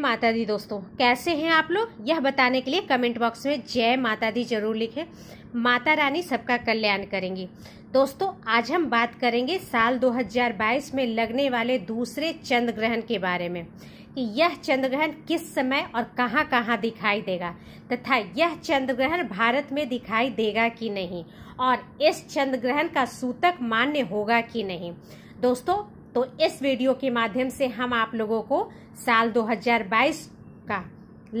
माता दी दोस्तों कैसे हैं आप लोग यह बताने के लिए कमेंट बॉक्स में जय माता दी जरूर लिखें माता रानी सबका कल्याण करेंगी दोस्तों आज हम बात करेंगे साल 2022 में लगने वाले दूसरे चंद्र ग्रहण के बारे में कि यह चंद्र ग्रहण किस समय और कहां कहां दिखाई देगा तथा यह चंद्र ग्रहण भारत में दिखाई देगा कि नहीं और इस चंद्र ग्रहण का सूतक मान्य होगा कि नहीं दोस्तों तो इस वीडियो के माध्यम से हम आप लोगों को साल 2022 का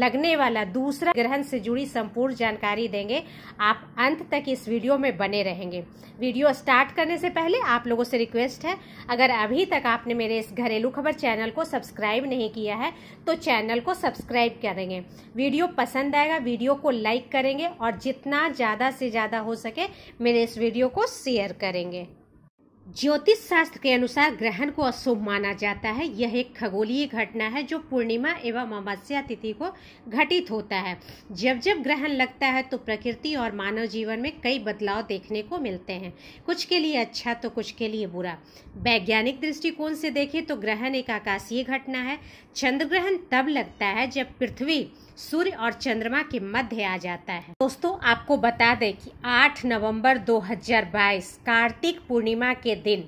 लगने वाला दूसरा ग्रहण से जुड़ी संपूर्ण जानकारी देंगे आप अंत तक इस वीडियो में बने रहेंगे वीडियो स्टार्ट करने से पहले आप लोगों से रिक्वेस्ट है अगर अभी तक आपने मेरे इस घरेलू खबर चैनल को सब्सक्राइब नहीं किया है तो चैनल को सब्सक्राइब करेंगे वीडियो पसंद आएगा वीडियो को लाइक करेंगे और जितना ज़्यादा से ज़्यादा हो सके मेरे इस वीडियो को शेयर करेंगे ज्योतिष शास्त्र के अनुसार ग्रहण को अशुभ माना जाता है यह एक खगोलीय घटना है जो पूर्णिमा एवं अमावस्या तिथि को घटित होता है जब जब ग्रहण लगता है तो प्रकृति और मानव जीवन में कई बदलाव देखने को मिलते हैं कुछ के लिए अच्छा तो कुछ के लिए बुरा वैज्ञानिक दृष्टिकोण से देखें तो ग्रहण एक आकाशीय घटना है चंद्र ग्रहण तब लगता है जब पृथ्वी सूर्य और चंद्रमा के मध्य आ जाता है दोस्तों आपको बता दें कि 8 नवंबर 2022 कार्तिक पूर्णिमा के điển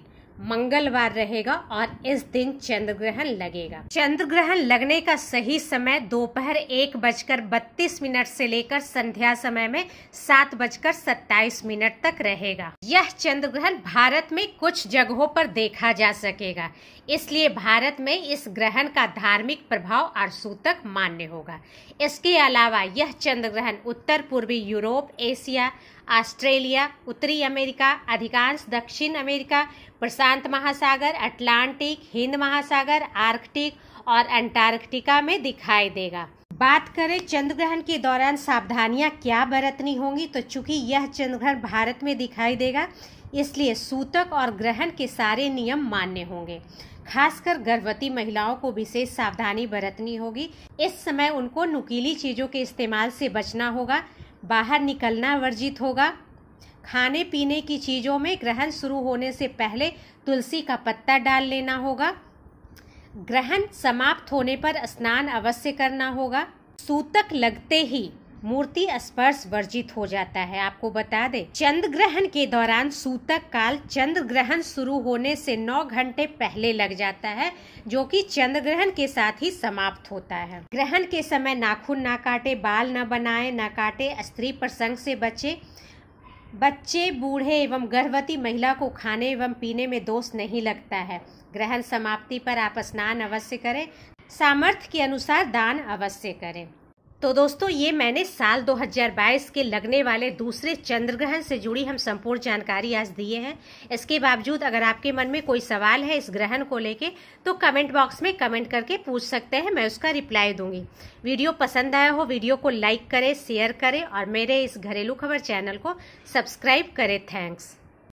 मंगलवार रहेगा और इस दिन चंद्र ग्रहण लगेगा चंद्र ग्रहण लगने का सही समय दोपहर एक बजकर बत्तीस मिनट से लेकर संध्या समय में सात बजकर सत्ताईस मिनट तक रहेगा यह चंद्र ग्रहण भारत में कुछ जगहों पर देखा जा सकेगा इसलिए भारत में इस ग्रहण का धार्मिक प्रभाव और सूतक मान्य होगा इसके अलावा यह चंद्र ग्रहण उत्तर पूर्वी यूरोप एशिया ऑस्ट्रेलिया उत्तरी अमेरिका अधिकांश दक्षिण अमेरिका प्रशांत महासागर अटलांटिक हिंद महासागर आर्कटिक और अंटार्कटिका में दिखाई देगा बात करें चंद्र ग्रहण के दौरान सावधानियां क्या बरतनी होंगी तो चूंकि यह चंद्र ग्रहण भारत में दिखाई देगा इसलिए सूतक और ग्रहण के सारे नियम मान्य होंगे खासकर गर्भवती महिलाओं को विशेष सावधानी बरतनी होगी इस समय उनको नुकीली चीज़ों के इस्तेमाल से बचना होगा बाहर निकलना वर्जित होगा खाने पीने की चीज़ों में ग्रहण शुरू होने से पहले तुलसी का पत्ता डाल लेना होगा ग्रहण समाप्त होने पर स्नान अवश्य करना होगा सूतक लगते ही मूर्ति स्पर्श वर्जित हो जाता है आपको बता दे चंद्र ग्रहण के दौरान सूतक काल चंद्र ग्रहण शुरू होने से नौ घंटे पहले लग जाता है जो कि चंद्र ग्रहण के साथ ही समाप्त होता है ग्रहण के समय नाखून ना काटे बाल ना बनाए ना काटे स्त्री प्रसंग से बचे बच्चे बूढ़े एवं गर्भवती महिला को खाने एवं पीने में दोष नहीं लगता है ग्रहण समाप्ति पर आप स्नान अवश्य करें सामर्थ्य के अनुसार दान अवश्य करें तो दोस्तों ये मैंने साल 2022 के लगने वाले दूसरे चंद्र ग्रहण से जुड़ी हम संपूर्ण जानकारी आज दिए हैं इसके बावजूद अगर आपके मन में कोई सवाल है इस ग्रहण को लेके तो कमेंट बॉक्स में कमेंट करके पूछ सकते हैं मैं उसका रिप्लाई दूंगी वीडियो पसंद आया हो वीडियो को लाइक करें शेयर करें और मेरे इस घरेलू खबर चैनल को सब्सक्राइब करें थैंक्स